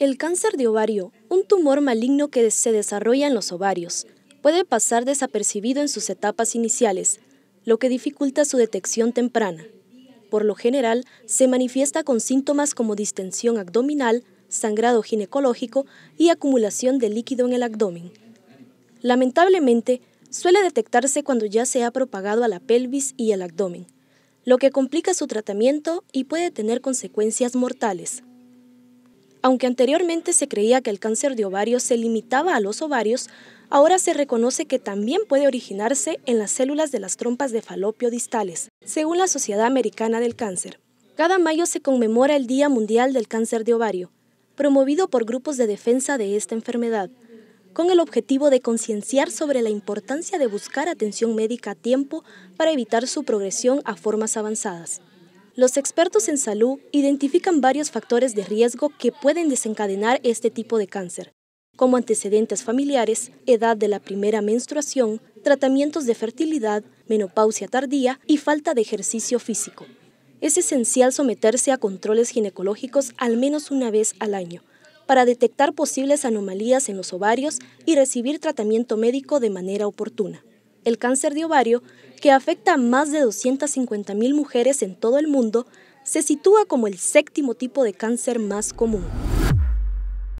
El cáncer de ovario, un tumor maligno que se desarrolla en los ovarios, puede pasar desapercibido en sus etapas iniciales, lo que dificulta su detección temprana. Por lo general, se manifiesta con síntomas como distensión abdominal, sangrado ginecológico y acumulación de líquido en el abdomen. Lamentablemente, suele detectarse cuando ya se ha propagado a la pelvis y el abdomen, lo que complica su tratamiento y puede tener consecuencias mortales. Aunque anteriormente se creía que el cáncer de ovario se limitaba a los ovarios, ahora se reconoce que también puede originarse en las células de las trompas de falopio distales, según la Sociedad Americana del Cáncer. Cada mayo se conmemora el Día Mundial del Cáncer de Ovario, promovido por grupos de defensa de esta enfermedad, con el objetivo de concienciar sobre la importancia de buscar atención médica a tiempo para evitar su progresión a formas avanzadas. Los expertos en salud identifican varios factores de riesgo que pueden desencadenar este tipo de cáncer, como antecedentes familiares, edad de la primera menstruación, tratamientos de fertilidad, menopausia tardía y falta de ejercicio físico. Es esencial someterse a controles ginecológicos al menos una vez al año para detectar posibles anomalías en los ovarios y recibir tratamiento médico de manera oportuna el cáncer de ovario, que afecta a más de 250.000 mujeres en todo el mundo, se sitúa como el séptimo tipo de cáncer más común.